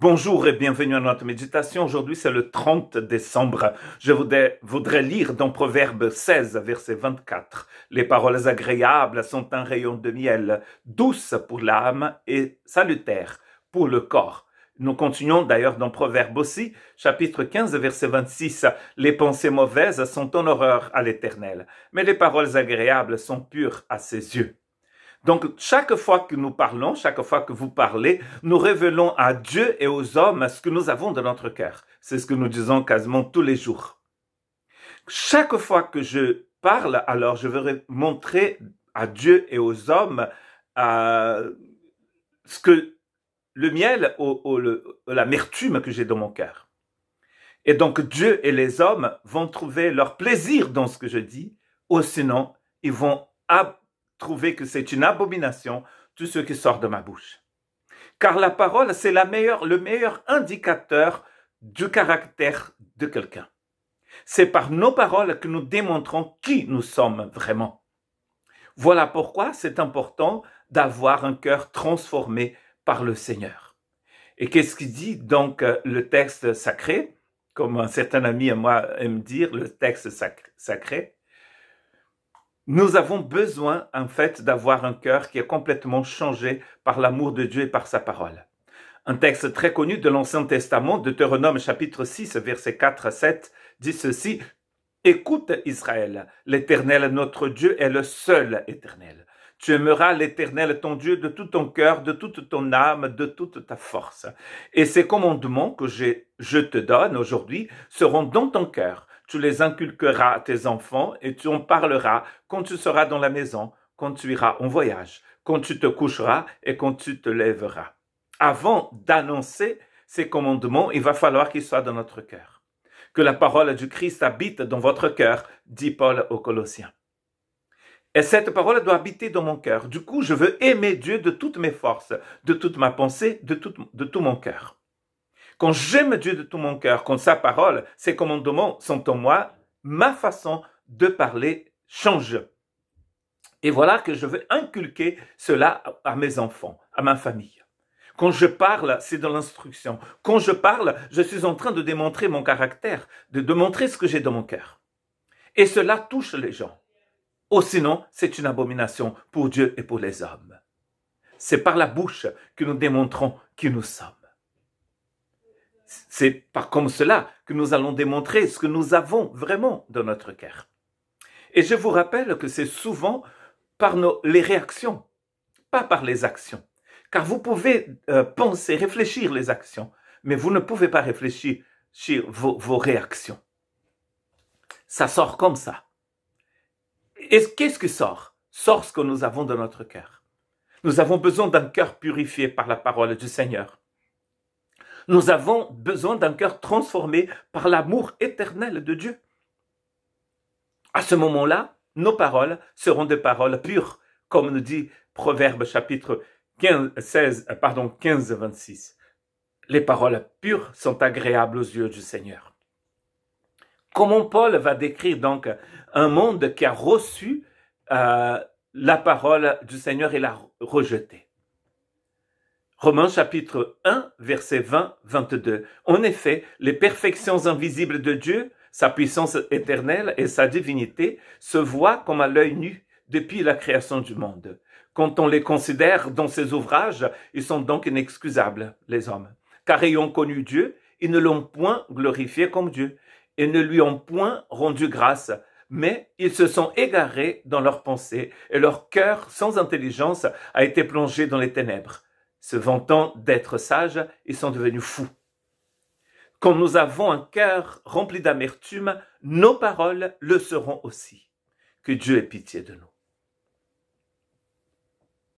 Bonjour et bienvenue à notre méditation. Aujourd'hui, c'est le 30 décembre. Je voudrais, lire dans Proverbe 16, verset 24. Les paroles agréables sont un rayon de miel, douce pour l'âme et salutaire pour le corps. Nous continuons d'ailleurs dans Proverbe aussi, chapitre 15, verset 26. Les pensées mauvaises sont en horreur à l'éternel, mais les paroles agréables sont pures à ses yeux. Donc chaque fois que nous parlons, chaque fois que vous parlez, nous révélons à Dieu et aux hommes ce que nous avons dans notre cœur. C'est ce que nous disons quasiment tous les jours. Chaque fois que je parle, alors je veux montrer à Dieu et aux hommes euh, ce que le miel ou, l'amertume que j'ai dans mon cœur. Et donc Dieu et les hommes vont trouver leur plaisir dans ce que je dis, ou sinon ils vont Trouver que c'est une abomination tout ce qui sort de ma bouche. Car la parole, c'est la meilleure, le meilleur indicateur du caractère de quelqu'un. C'est par nos paroles que nous démontrons qui nous sommes vraiment. Voilà pourquoi c'est important d'avoir un cœur transformé par le Seigneur. Et qu'est-ce qui dit donc euh, le texte sacré Comme un certain ami et moi aime dire, le texte sacré, nous avons besoin, en fait, d'avoir un cœur qui est complètement changé par l'amour de Dieu et par sa parole. Un texte très connu de l'Ancien Testament, Deutéronome chapitre 6, verset 4 à 7, dit ceci, Écoute Israël, l'Éternel notre Dieu est le seul Éternel. Tu aimeras l'Éternel ton Dieu de tout ton cœur, de toute ton âme, de toute ta force. Et ces commandements que je, je te donne aujourd'hui seront dans ton cœur tu les inculqueras à tes enfants et tu en parleras quand tu seras dans la maison, quand tu iras en voyage, quand tu te coucheras et quand tu te lèveras. Avant d'annoncer ces commandements, il va falloir qu'ils soient dans notre cœur. Que la parole du Christ habite dans votre cœur, dit Paul aux Colossiens. Et cette parole doit habiter dans mon cœur. Du coup, je veux aimer Dieu de toutes mes forces, de toute ma pensée, de tout, de tout mon cœur. Quand j'aime Dieu de tout mon cœur, quand sa parole, ses commandements sont en moi, ma façon de parler change. Et voilà que je veux inculquer cela à mes enfants, à ma famille. Quand je parle, c'est dans l'instruction. Quand je parle, je suis en train de démontrer mon caractère, de démontrer ce que j'ai dans mon cœur. Et cela touche les gens. Ou oh, sinon, c'est une abomination pour Dieu et pour les hommes. C'est par la bouche que nous démontrons qui nous sommes. C'est par comme cela que nous allons démontrer ce que nous avons vraiment dans notre cœur. Et je vous rappelle que c'est souvent par nos, les réactions, pas par les actions. Car vous pouvez euh, penser, réfléchir les actions, mais vous ne pouvez pas réfléchir sur vos, vos réactions. Ça sort comme ça. Et qu'est-ce qui sort Sort ce que nous avons dans notre cœur. Nous avons besoin d'un cœur purifié par la parole du Seigneur. Nous avons besoin d'un cœur transformé par l'amour éternel de Dieu. À ce moment-là, nos paroles seront des paroles pures, comme nous dit Proverbe chapitre 15, 16, euh, pardon, 15, 26. Les paroles pures sont agréables aux yeux du Seigneur. Comment Paul va décrire donc un monde qui a reçu euh, la parole du Seigneur et l'a rejetée Romains chapitre 1, verset 20-22. En effet, les perfections invisibles de Dieu, sa puissance éternelle et sa divinité se voient comme à l'œil nu depuis la création du monde. Quand on les considère dans ses ouvrages, ils sont donc inexcusables, les hommes. Car ayant connu Dieu, ils ne l'ont point glorifié comme Dieu et ne lui ont point rendu grâce, mais ils se sont égarés dans leurs pensées et leur cœur sans intelligence a été plongé dans les ténèbres se vantant d'être sages, ils sont devenus fous. Quand nous avons un cœur rempli d'amertume, nos paroles le seront aussi. Que Dieu ait pitié de nous.